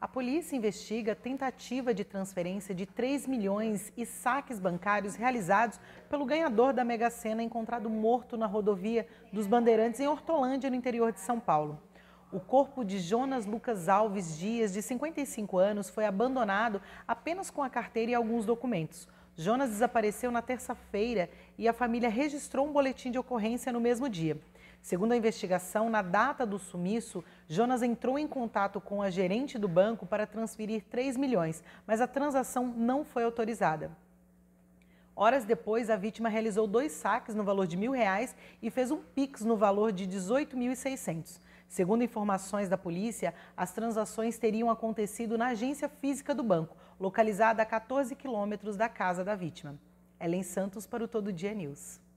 A polícia investiga tentativa de transferência de 3 milhões e saques bancários realizados pelo ganhador da Mega Sena encontrado morto na rodovia dos Bandeirantes em Hortolândia, no interior de São Paulo. O corpo de Jonas Lucas Alves Dias, de 55 anos, foi abandonado apenas com a carteira e alguns documentos. Jonas desapareceu na terça-feira e a família registrou um boletim de ocorrência no mesmo dia. Segundo a investigação, na data do sumiço, Jonas entrou em contato com a gerente do banco para transferir 3 milhões, mas a transação não foi autorizada. Horas depois, a vítima realizou dois saques no valor de mil reais e fez um pix no valor de 18.600. Segundo informações da polícia, as transações teriam acontecido na agência física do banco, localizada a 14 quilômetros da casa da vítima. Ellen Santos para o Todo Dia News.